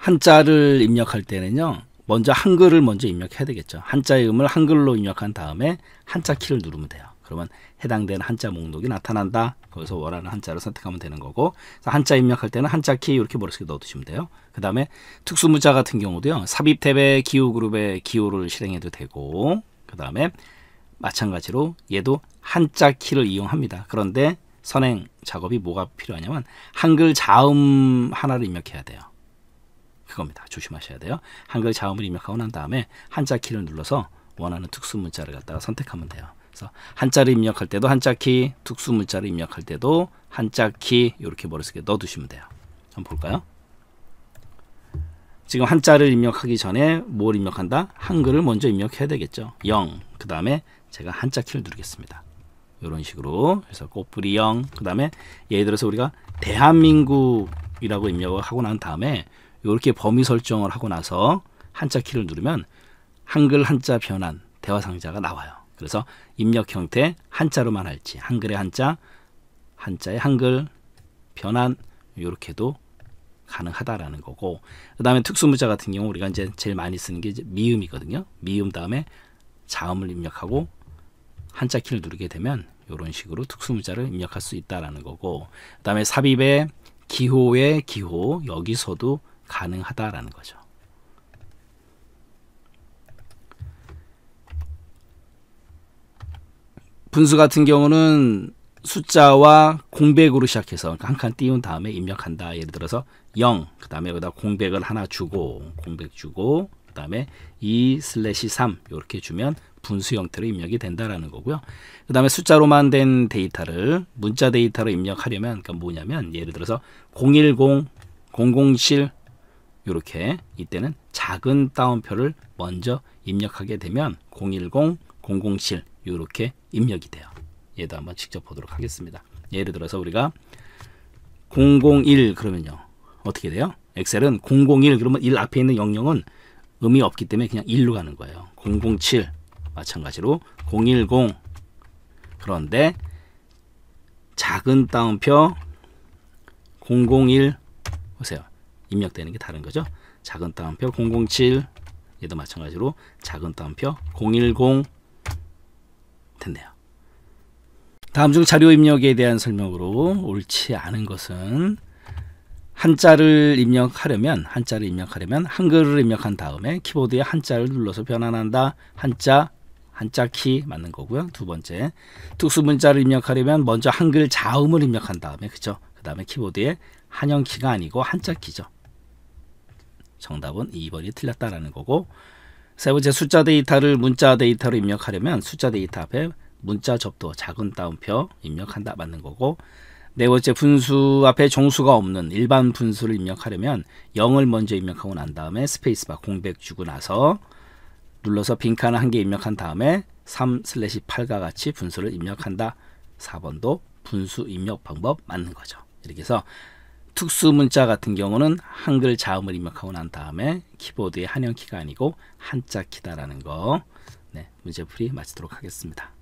한자를 입력할 때는요. 먼저 한글을 먼저 입력해야 되겠죠. 한자의 음을 한글로 입력한 다음에 한자 키를 누르면 돼요. 그러면 해당되는 한자 목록이 나타난다. 거기서 원하는 한자를 선택하면 되는 거고 한자 입력할 때는 한자 키 이렇게 머릿속에 넣어두시면 돼요. 그 다음에 특수문자 같은 경우도요. 삽입 탭에 기호 그룹의 기호를 실행해도 되고 그 다음에 마찬가지로 얘도 한자 키를 이용합니다. 그런데 선행 작업이 뭐가 필요하냐면 한글 자음 하나를 입력해야 돼요. 그겁니다. 조심하셔야 돼요. 한글 자음을 입력하고 난 다음에 한자 키를 눌러서 원하는 특수 문자를 갖다가 선택하면 돼요. 그래서 한자를 입력할 때도 한자 키, 특수 문자를 입력할 때도 한자 키 이렇게 머릿속에 넣어두시면 돼요. 한번 볼까요? 지금 한자를 입력하기 전에 뭘 입력한다? 한글을 먼저 입력해야 되겠죠. 0. 그 다음에 제가 한자 키를 누르겠습니다. 이런 식으로 그래서 꽃뿌리 0. 그 다음에 예를 들어서 우리가 대한민국이라고 입력을 하고 난 다음에 이렇게 범위 설정을 하고 나서 한자 키를 누르면 한글 한자 변환 대화 상자가 나와요. 그래서 입력 형태 한자로만 할지 한글의 한자 한자의 한글 변환 이렇게도 가능하다라는 거고 그 다음에 특수문자 같은 경우 우리가 이제 제일 많이 쓰는 게 미음이거든요. 미음 다음에 자음을 입력하고 한자 키를 누르게 되면 이런 식으로 특수문자를 입력할 수 있다라는 거고 그 다음에 삽입에 기호의 기호 여기서도 가능하다라는 거죠. 분수 같은 경우는 숫자와 공백으로 시작해서 그러니까 한칸 띄운 다음에 입력한다. 예를 들어서 0, 그 다음에 여기다 공백을 하나 주고 공백 주고 그 다음에 2 슬래시 3 이렇게 주면 분수 형태로 입력이 된다라는 거고요. 그 다음에 숫자로만 된 데이터를 문자 데이터로 입력하려면 그러니까 뭐냐면 예를 들어서 010, 007, 이렇게 이때는 작은 따옴표를 먼저 입력하게 되면 010, 007 이렇게 입력이 돼요. 얘도 한번 직접 보도록 하겠습니다. 예를 들어서 우리가 001 그러면요. 어떻게 돼요? 엑셀은 001 그러면 1 앞에 있는 00은 의미 없기 때문에 그냥 1로 가는 거예요. 007 마찬가지로 010 그런데 작은 따옴표 001 보세요. 입력되는 게 다른 거죠. 작은 따옴표 007 얘도 마찬가지로 작은 따옴표 010 됐네요. 다음 중 자료 입력에 대한 설명으로 옳지 않은 것은 한자를 입력하려면 한자를 입력하려면 한글을 입력한 다음에 키보드에 한자를 눌러서 변환한다. 한자 한자 키 맞는 거고요. 두 번째 특수 문자를 입력하려면 먼저 한글 자음을 입력한 다음에 그죠? 그 다음에 키보드에 한영 키가 아니고 한자 키죠. 정답은 2번이 틀렸다라는 거고 세 번째 숫자 데이터를 문자 데이터로 입력하려면 숫자 데이터 앞에 문자 접도 작은 따옴표 입력한다 맞는 거고 네 번째 분수 앞에 정수가 없는 일반 분수를 입력하려면 0을 먼저 입력하고 난 다음에 스페이스바 공백 주고 나서 눌러서 빈칸을 한 개 입력한 다음에 3 슬래시 8과 같이 분수를 입력한다. 4번도 분수 입력 방법 맞는 거죠. 이렇게 해서 특수 문자 같은 경우는 한글 자음을 입력하고 난 다음에 키보드의 한영키가 아니고 한자키다라는 거 네, 문제풀이 마치도록 하겠습니다.